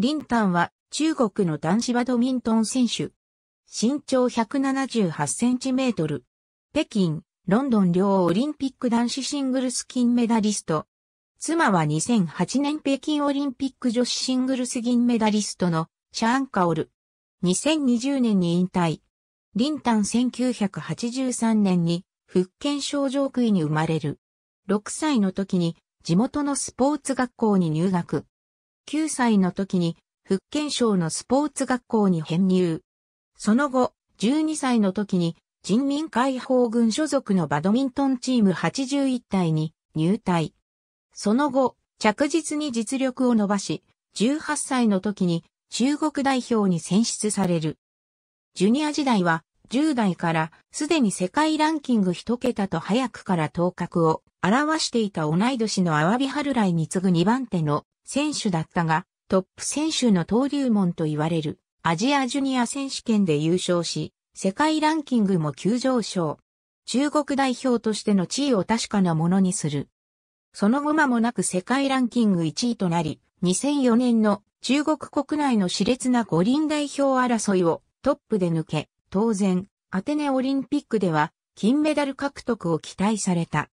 林丹は中国の男子バドミントン選手。身長178センチメートル。北京、ロンドン両オリンピック男子シングルス金メダリスト。妻は2008年北京オリンピック女子シングルス銀メダリストのシャーン・カオル。2020年に引退。林丹1983年に福建省上区に生まれる。6歳の時に地元のスポーツ学校に入学。9歳の時に福建省のスポーツ学校に編入。その後、12歳の時に人民解放軍所属のバドミントンチーム81体に入隊。その後、着実に実力を伸ばし、18歳の時に中国代表に選出される。ジュニア時代は10代からすでに世界ランキング1桁と早くから頭角を表していた同い年のアワビ春来に次ぐ2番手の選手だったが、トップ選手の登竜門と言われるアジアジュニア選手権で優勝し、世界ランキングも急上昇。中国代表としての地位を確かなものにする。その後間もなく世界ランキング1位となり、2004年の中国国内の熾烈な五輪代表争いをトップで抜け、当然、アテネオリンピックでは金メダル獲得を期待された。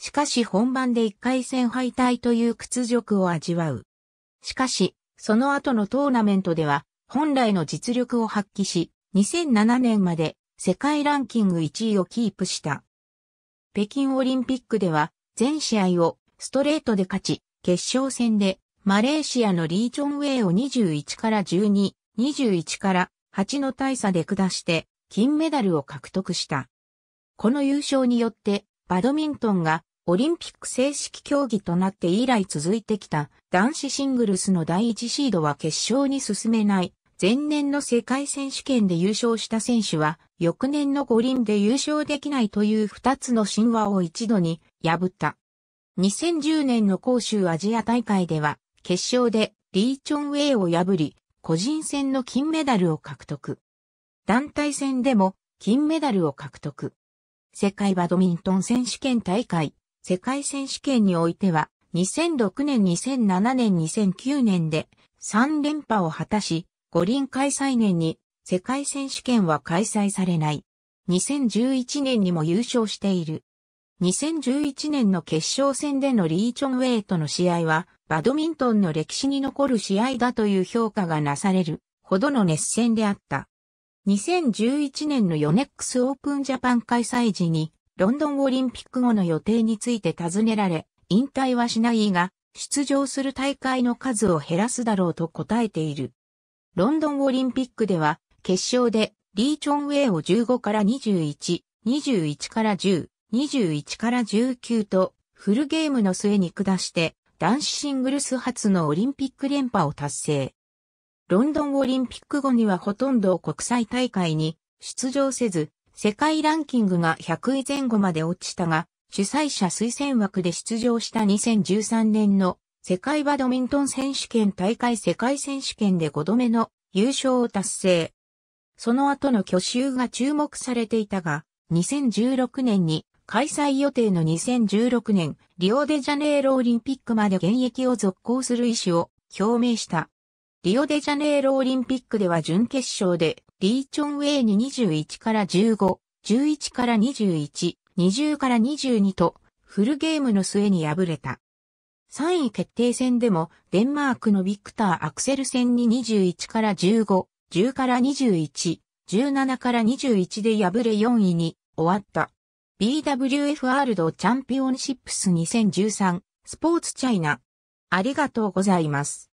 しかし本番で1回戦敗退という屈辱を味わう。しかし、その後のトーナメントでは、本来の実力を発揮し、2007年まで世界ランキング1位をキープした。北京オリンピックでは、全試合をストレートで勝ち、決勝戦でマレーシアのリーチョンウェイを21から12、21から8の大差で下して金メダルを獲得した。この優勝によってバドミントンがオリンピック正式競技となって以来続いてきた男子シングルスの第一シードは決勝に進めない。前年の世界選手権で優勝した選手は、翌年の五輪で優勝できないという二つの神話を一度に破った。2010年の杭州アジア大会では、決勝でリー・チョンウェイを破り、個人戦の金メダルを獲得。団体戦でも金メダルを獲得。世界バドミントン選手権大会世界選手権においては、2006年、2007年、2009年で3連覇を果たし、五輪開催年に世界選手権は開催されない。2011年にも優勝している。2011年の決勝戦でのリーチョンウェイとの試合は、バドミントンの歴史に残る試合だという評価がなされるほどの熱戦であった。2011年のヨネックスオープンジャパン開催時にロンドンオリンピック後の予定について尋ねられ、引退はしないが、出場する大会の数を減らすだろうと答えている。ロンドンオリンピックでは、決勝でリー・チョンウェイを15から21、21から10、21から19と、フルゲームの末に下して、男子シングルス初のオリンピック連覇を達成。ロンドンオリンピック後にはほとんど国際大会に出場せず、世界ランキングが100位前後まで落ちたが、主催者推薦枠で出場した2013年の世界バドミントン選手権大会世界選手権で5度目の優勝を達成。その後の挙手が注目されていたが、2016年に開催予定の2016年リオデジャネイロオリンピックまで現役を続行する意思を表明した。リオデジャネイロオリンピックでは準決勝でリーチョンウェイに21から15、11から21、20から22と、フルゲームの末に敗れた。3位決定戦でも、デンマークのビクター・アクセル戦に21から15、10から21、17から21で敗れ4位に終わった。BWF ワールドチャンピオンシップス2013スポーツチャイナ。ありがとうございます。